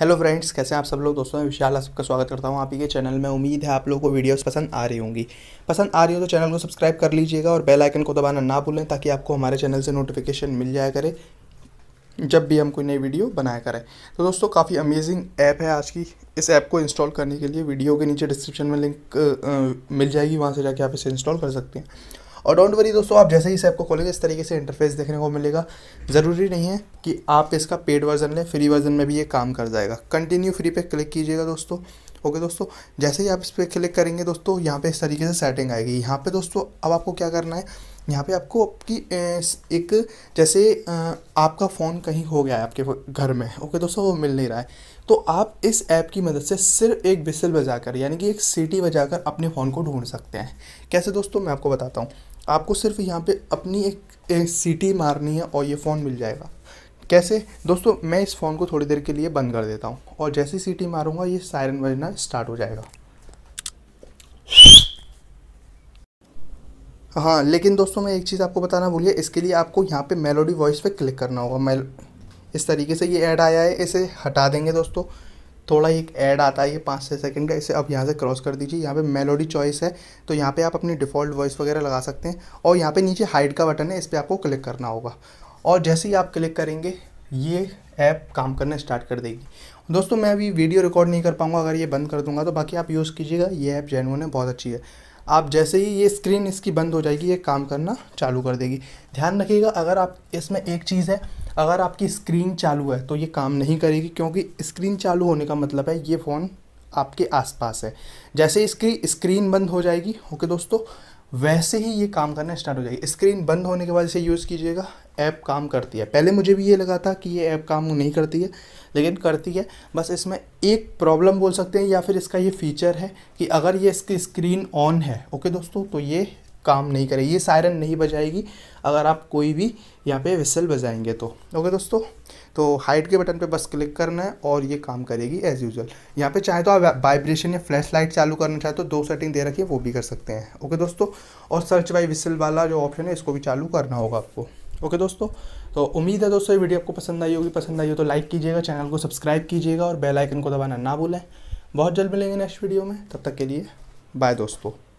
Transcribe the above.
hello friends कैसे हैं आप सब लोग दोस्तों मैं विशाल आप सबका स्वागत करता हूं आप ही के चैनल में उम्मीद है आप लोगों को वीडियोस पसंद आ रही होंगी पसंद आ रही हो तो चैनल को सब्सक्राइब कर लीजिएगा और बेल आइकन को दबाना ना भूलें ताकि आपको हमारे चैनल से नोटिफिकेशन मिल जाया करे जब भी हम कोई नई वीडियो बनाया करें तो दोस्तों काफ़ी अमेजिंग ऐप है आज की इस ऐप को इंस्टॉल करने के लिए वीडियो के नीचे डिस्क्रिप्शन में लिंक मिल जाएगी वहाँ से जाके आप इसे इंस्टॉल कर सकते हैं और डोंट वरी दोस्तों आप जैसे ही इस ऐप को खोलेंगे इस तरीके से इंटरफेस देखने को मिलेगा ज़रूरी नहीं है कि आप इसका पेड वर्जन लें फ्री वर्जन में भी ये काम कर जाएगा कंटिन्यू फ्री पे क्लिक कीजिएगा दोस्तों ओके दोस्तों जैसे ही आप इस पर क्लिक करेंगे दोस्तों यहाँ पे इस तरीके से सेटिंग आएगी यहाँ पे दोस्तों अब आपको क्या करना है यहाँ पे आपको आपकी एक जैसे आपका फ़ोन कहीं हो गया है आपके घर में ओके दोस्तों वो मिल नहीं रहा है तो आप इस ऐप की मदद से सिर्फ एक बिसल बजाकर यानी कि एक सीटी बजाकर अपने फ़ोन को ढूंढ सकते हैं कैसे दोस्तों मैं आपको बताता हूँ आपको सिर्फ यहाँ पे अपनी एक, सीटी मारनी है और ये फ़ोन मिल जाएगा कैसे दोस्तों मैं इस फ़ोन को थोड़ी देर के लिए बंद कर देता हूँ और जैसे सीटी मारूँगा ये सायरन बजना स्टार्ट हो जाएगा हाँ लेकिन दोस्तों मैं एक चीज़ आपको बताना भूलिए इसके लिए आपको यहाँ पे मेलोडी वॉइस पे क्लिक करना होगा मेल इस तरीके से ये ऐड आया है इसे हटा देंगे दोस्तों थोड़ा एक ऐड आता है ये पाँच छः सेकंड का इसे अब यहाँ से क्रॉस कर दीजिए यहाँ पे मेलोडी चॉइस है तो यहाँ पे आप अपनी डिफ़ॉल्ट वॉइस वगैरह लगा सकते हैं और यहाँ पे नीचे हाइड का बटन है इस पर आपको क्लिक करना होगा और जैसे ही आप क्लिक करेंगे ये ऐप काम करना स्टार्ट कर देगी दोस्तों मैं अभी वीडियो रिकॉर्ड नहीं कर पाऊँगा अगर ये बंद कर दूँगा तो बाकी आप यूज़ कीजिएगा ये ऐप जेनवन है बहुत अच्छी है आप जैसे ही ये स्क्रीन इसकी बंद हो जाएगी ये काम करना चालू कर देगी ध्यान रखिएगा अगर आप इसमें एक चीज़ है अगर आपकी स्क्रीन चालू है तो ये काम नहीं करेगी क्योंकि स्क्रीन चालू होने का मतलब है ये फ़ोन आपके आसपास है जैसे इसकी स्क्रीन बंद हो जाएगी ओके दोस्तों वैसे ही ये काम करना स्टार्ट हो जाएगी स्क्रीन बंद होने के बाद इसे यूज़ कीजिएगा ऐप काम करती है पहले मुझे भी ये लगा था कि ये ऐप काम नहीं करती है लेकिन करती है बस इसमें एक प्रॉब्लम बोल सकते हैं या फिर इसका ये फीचर है कि अगर ये इसकी स्क्रीन ऑन है ओके दोस्तों तो ये काम नहीं करेगी ये सायरन नहीं बजाएगी अगर आप कोई भी यहाँ पे विसल बजाएंगे तो ओके दोस्तों तो हाइट के बटन पे बस क्लिक करना है और ये काम करेगी एज यूजल यहाँ पे चाहे तो आप वाइब्रेशन या फ्लैश लाइट चालू करना चाहे तो दो सेटिंग दे रखी है वो भी कर सकते हैं ओके दोस्तों और सर्च बाई विसल वाला जो ऑप्शन है इसको भी चालू करना होगा आपको ओके दोस्तों तो उम्मीद है दोस्तों ये वीडियो आपको पसंद आई होगी पसंद आई हो तो लाइक कीजिएगा चैनल को सब्सक्राइब कीजिएगा और बेल आइकन को दबाना ना भूलें बहुत जल्द मिलेंगे नेक्स्ट वीडियो में तब तक के लिए बाय दोस्तों